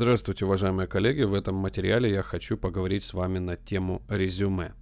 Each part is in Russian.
Здравствуйте, уважаемые коллеги! В этом материале я хочу поговорить с вами на тему резюме.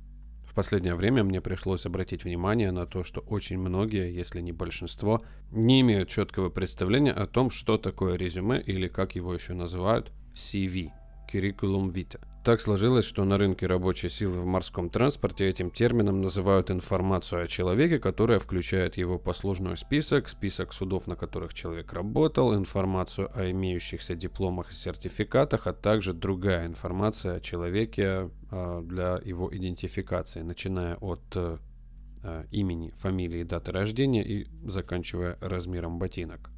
В последнее время мне пришлось обратить внимание на то, что очень многие, если не большинство, не имеют четкого представления о том, что такое резюме или как его еще называют CV – curriculum vitae. Так сложилось, что на рынке рабочей силы в морском транспорте этим термином называют информацию о человеке, которая включает его послужной список, список судов, на которых человек работал, информацию о имеющихся дипломах и сертификатах, а также другая информация о человеке а, для его идентификации, начиная от э, э, имени, фамилии, даты рождения и заканчивая размером ботинок.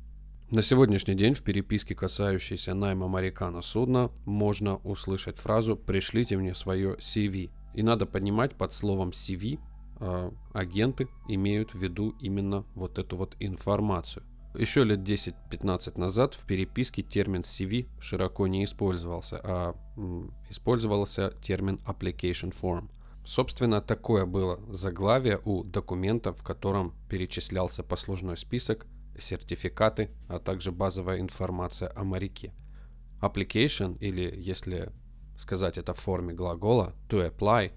На сегодняшний день в переписке, касающейся найма моряка на судно, можно услышать фразу «пришлите мне свое CV». И надо понимать под словом CV э, а, агенты имеют в виду именно вот эту вот информацию. Еще лет 10-15 назад в переписке термин CV широко не использовался, а м, использовался термин application form. Собственно, такое было заглавие у документа, в котором перечислялся послужной список – сертификаты, а также базовая информация о моряке. Application, или если сказать это в форме глагола, to apply,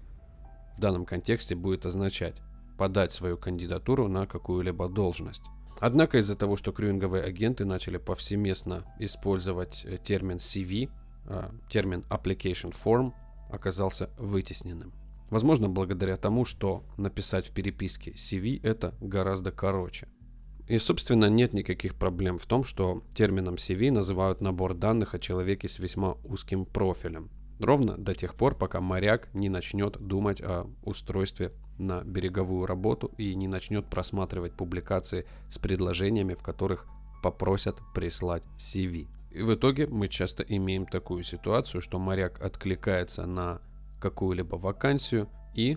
в данном контексте будет означать подать свою кандидатуру на какую-либо должность. Однако из-за того, что крюинговые агенты начали повсеместно использовать э, термин CV, а, термин application form оказался вытесненным. Возможно, благодаря тому, что написать в переписке CV это гораздо короче – и, собственно, нет никаких проблем в том, что термином CV называют набор данных о человеке с весьма узким профилем. Ровно до тех пор, пока моряк не начнет думать о устройстве на береговую работу и не начнет просматривать публикации с предложениями, в которых попросят прислать CV. И в итоге мы часто имеем такую ситуацию, что моряк откликается на какую-либо вакансию и э,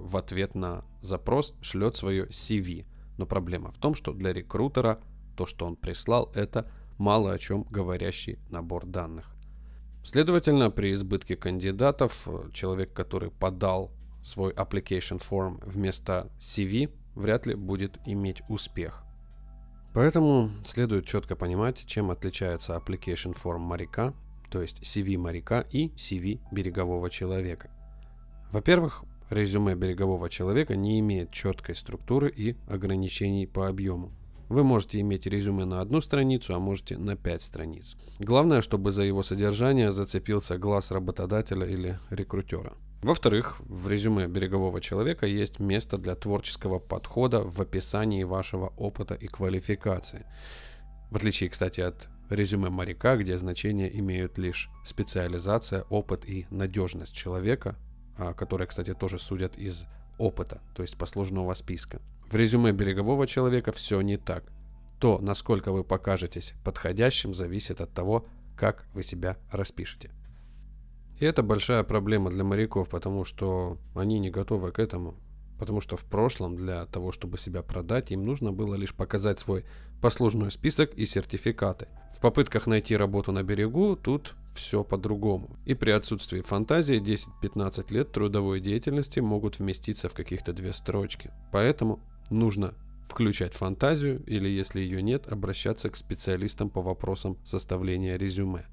в ответ на запрос шлет свое CV – но проблема в том, что для рекрутера то, что он прислал, это мало о чем говорящий набор данных. Следовательно, при избытке кандидатов, э, человек, который подал свой application form вместо CV, вряд ли будет иметь успех. Поэтому следует четко понимать, чем отличается application form моряка, то есть CV моряка и CV берегового человека. Во-первых, Резюме берегового человека не имеет четкой структуры и ограничений по объему. Вы можете иметь резюме на одну страницу, а можете на пять страниц. Главное, чтобы за его содержание зацепился глаз работодателя или рекрутера. Во-вторых, в резюме берегового человека есть место для творческого подхода в описании вашего опыта и квалификации. В отличие, кстати, от резюме моряка, где значение имеют лишь специализация, опыт и надежность человека, а, которые, кстати, тоже судят из опыта, то есть послужного списка. В резюме берегового человека все не так. То, насколько вы покажетесь подходящим, зависит от того, как вы себя распишете. И это большая проблема для моряков, потому что они не готовы к этому. Потому что в прошлом для того, чтобы себя продать, им нужно было лишь показать свой послужной список и сертификаты. В попытках найти работу на берегу тут все по-другому. И при отсутствии фантазии 10-15 лет трудовой деятельности могут вместиться в каких-то две строчки. Поэтому нужно включать фантазию или, если ее нет, обращаться к специалистам по вопросам составления резюме.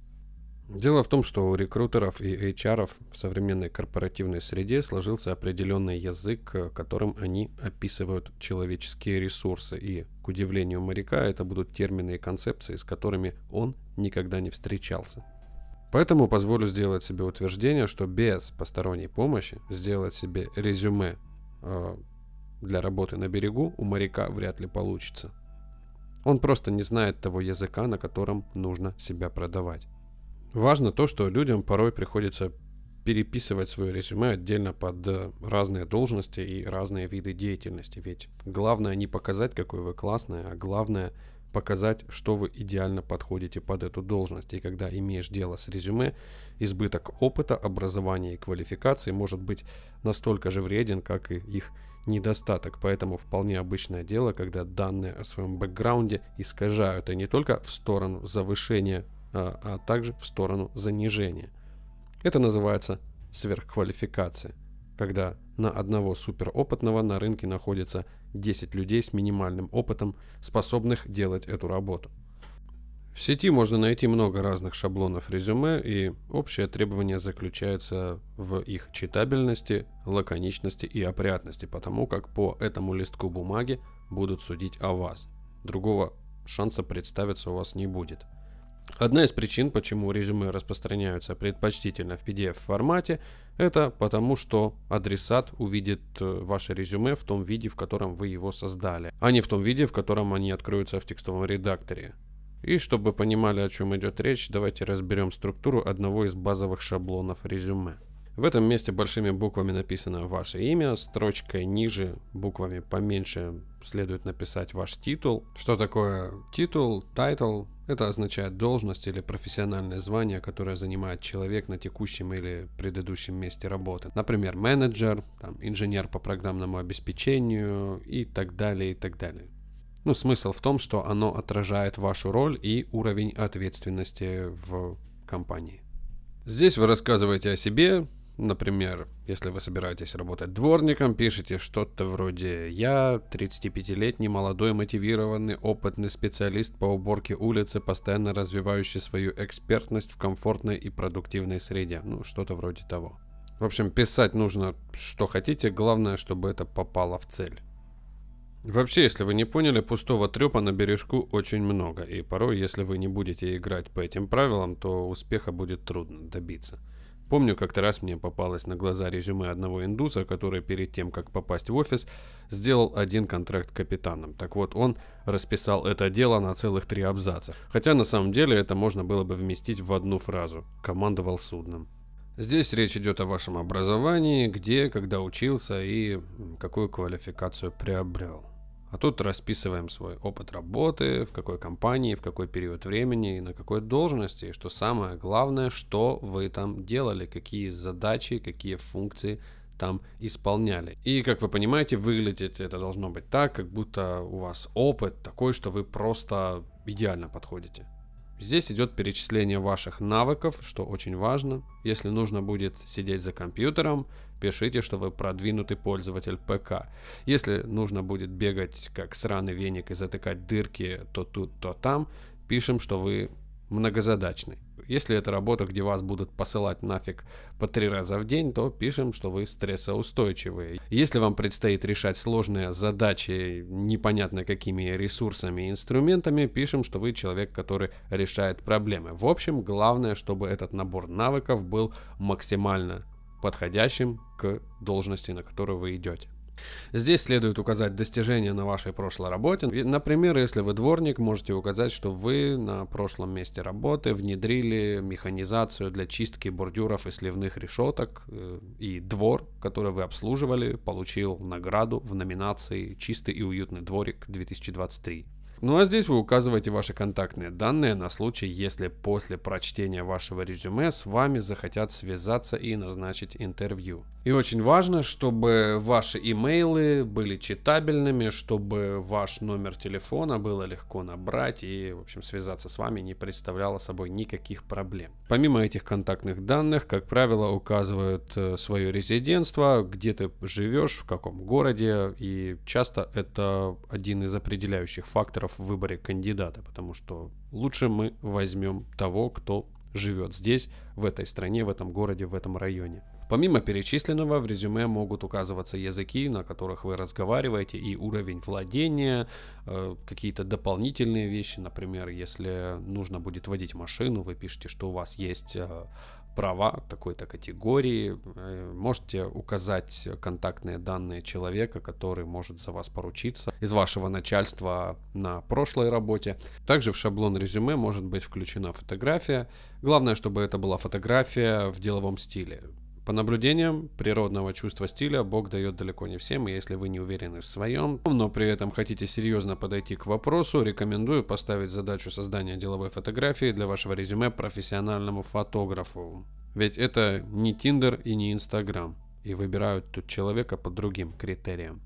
Дело в том, что у рекрутеров и HR в современной корпоративной среде сложился определенный язык, э, которым они описывают человеческие ресурсы. И, к удивлению моряка, это будут термины и концепции, с которыми он никогда не встречался. Поэтому позволю сделать себе утверждение, что без посторонней помощи сделать себе резюме э, для работы на берегу у моряка вряд ли получится. Он просто не знает того языка, на котором нужно себя продавать. Важно то, что людям порой приходится переписывать свое резюме отдельно под э, разные должности и разные виды деятельности. Ведь главное не показать, какой вы классный, а главное – показать, что вы идеально подходите под эту должность. И когда имеешь дело с резюме, избыток опыта, образования и квалификации может быть настолько же вреден, как и их недостаток. Поэтому вполне обычное дело, когда данные о своем бэкграунде искажают, и не только в сторону завышения, а, а также в сторону занижения. Это называется сверхквалификация – когда на одного суперопытного на рынке находится 10 людей с минимальным опытом, способных делать эту работу. В сети можно найти много разных шаблонов резюме, и общее требование заключается в их читабельности, лаконичности и опрятности, потому как по этому листку бумаги будут судить о вас. Другого шанса представиться у вас не будет – Одна из причин, почему резюме распространяются предпочтительно в PDF-формате, это потому, что адресат увидит э, ваше резюме в том виде, в котором вы его создали, а не в том виде, в котором они откроются в текстовом редакторе. И чтобы понимали, о чем идет речь, давайте разберем структуру одного из базовых шаблонов резюме. В этом месте большими буквами написано ваше имя, строчкой ниже буквами поменьше следует написать ваш титул. Что такое титул, title, это означает должность или профессиональное звание, которое занимает человек на текущем или предыдущем месте работы. Например, менеджер, там, инженер по программному обеспечению и так далее, и так далее. Ну, смысл в том, что оно отражает вашу роль и уровень ответственности в компании. Здесь вы рассказываете о себе, Например, если вы собираетесь работать дворником, пишите что-то вроде «Я 35-летний молодой мотивированный опытный специалист по уборке улицы, постоянно развивающий свою экспертность в комфортной и продуктивной среде». Ну, что-то вроде того. В общем, писать нужно что хотите, главное, чтобы это попало в цель. Вообще, если вы не поняли, пустого трепа на бережку очень много, и порой, если вы не будете играть по этим правилам, то успеха будет трудно добиться – Помню, как-то раз мне попалось на глаза резюме одного индуса, который перед тем, как попасть в офис, сделал один контракт капитаном. Так вот, он расписал это дело на целых три абзаца. Хотя на самом деле это можно было бы вместить в одну фразу. Командовал судном. Здесь речь идет о вашем образовании, где, когда учился и какую квалификацию приобрел. А тут расписываем свой опыт работы, в какой компании, в какой период времени и на какой должности. И что самое главное, что вы там делали, какие задачи, какие функции там исполняли. И, как вы понимаете, выглядеть это должно быть так, как будто у вас опыт такой, что вы просто идеально подходите. Здесь идет перечисление ваших навыков, что очень важно. Если нужно будет сидеть за компьютером, Пишите, что вы продвинутый пользователь ПК. Если нужно будет бегать как сраный веник и затыкать дырки то тут, то там, пишем, что вы многозадачный. Если это работа, где вас будут посылать нафиг по три раза в день, то пишем, что вы стрессоустойчивые. Если вам предстоит решать сложные задачи непонятно какими ресурсами и инструментами, пишем, что вы человек, который решает проблемы. В общем, главное, чтобы этот набор навыков был максимально подходящим к должности, на которую вы идете. Здесь следует указать достижения на вашей прошлой работе. Например, если вы дворник, можете указать, что вы на прошлом месте работы внедрили механизацию для чистки бордюров и сливных решеток, э, и двор, который вы обслуживали, получил награду в номинации «Чистый и уютный дворик 2023». Ну а здесь вы указываете ваши контактные данные на случай, если после прочтения вашего резюме с вами захотят связаться и назначить интервью. И очень важно, чтобы ваши имейлы были читабельными, чтобы ваш номер телефона было легко набрать и, в общем, связаться с вами не представляло собой никаких проблем. Помимо этих контактных данных, как правило, указывают э, свое резидентство, где ты живешь, в каком городе, и часто это один из определяющих факторов факторов в выборе кандидата, потому что лучше мы возьмем того, кто живет здесь, в этой стране, в этом городе, в этом районе. Помимо перечисленного, в резюме могут указываться языки, на которых вы разговариваете, и уровень владения, э, какие-то дополнительные вещи. Например, если нужно будет водить машину, вы пишете, что у вас есть э, права такой-то категории. Э, можете указать контактные данные человека, который может за вас поручиться из вашего начальства на прошлой работе. Также в шаблон резюме может быть включена фотография. Главное, чтобы это была фотография в деловом стиле. По наблюдениям, природного чувства стиля Бог дает далеко не всем, и если вы не уверены в своем, но при этом хотите серьезно подойти к вопросу, рекомендую поставить задачу создания деловой фотографии для вашего резюме профессиональному фотографу. Ведь это не Тиндер и не Инстаграм, и выбирают тут человека по другим критериям.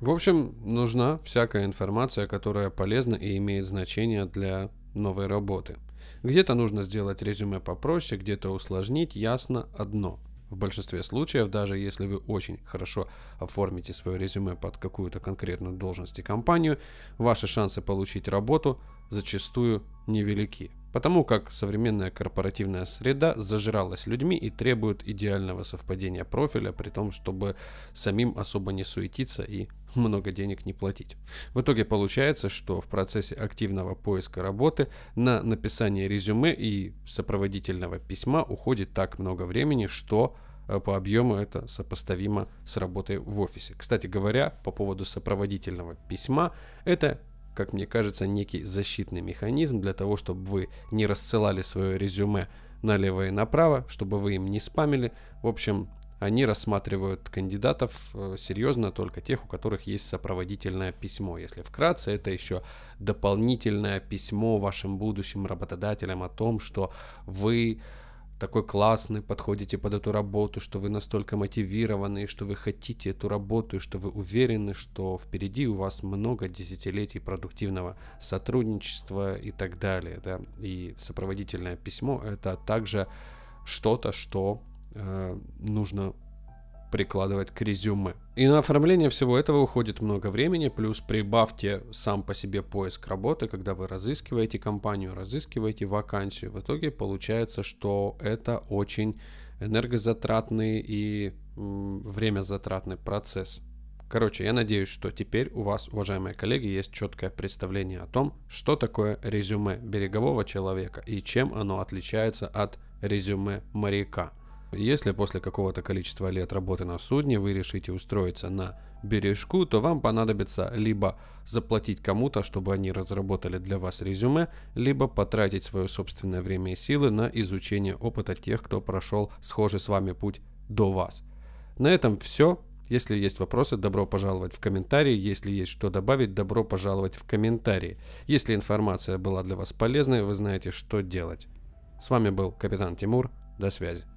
В общем, нужна всякая информация, которая полезна и имеет значение для новой работы. Где-то нужно сделать резюме попроще, где-то усложнить, ясно одно – в большинстве случаев, даже если вы очень хорошо оформите свое резюме под какую-то конкретную должность и компанию, ваши шансы получить работу зачастую невелики потому как современная корпоративная среда зажиралась людьми и требует идеального совпадения профиля, при том, чтобы самим особо не суетиться и много денег не платить. В итоге получается, что в процессе активного поиска работы на написание резюме и сопроводительного письма уходит так много времени, что э, по объему это сопоставимо с работой в офисе. Кстати говоря, по поводу сопроводительного письма, это как мне кажется, некий защитный механизм для того, чтобы вы не рассылали свое резюме налево и направо, чтобы вы им не спамили. В общем, они рассматривают кандидатов э, серьезно только тех, у которых есть сопроводительное письмо. Если вкратце, это еще дополнительное письмо вашим будущим работодателям о том, что вы такой классный, подходите под эту работу, что вы настолько мотивированы, что вы хотите эту работу, и что вы уверены, что впереди у вас много десятилетий продуктивного сотрудничества и так далее. Да? И сопроводительное письмо — это также что-то, что э, нужно прикладывать к резюме. И на оформление всего этого уходит много времени, плюс прибавьте сам по себе поиск работы, когда вы разыскиваете компанию, разыскиваете вакансию. В итоге получается, что это очень энергозатратный и время затратный процесс. Короче, я надеюсь, что теперь у вас, уважаемые коллеги, есть четкое представление о том, что такое резюме берегового человека и чем оно отличается от резюме моряка. Если после какого-то количества лет работы на судне вы решите устроиться на бережку, то вам понадобится либо заплатить кому-то, чтобы они разработали для вас резюме, либо потратить свое собственное время и силы на изучение опыта тех, кто прошел схожий с вами путь до вас. На этом все. Если есть вопросы, добро пожаловать в комментарии. Если есть что добавить, добро пожаловать в комментарии. Если информация была для вас полезной, вы знаете, что делать. С вами был капитан Тимур. До связи.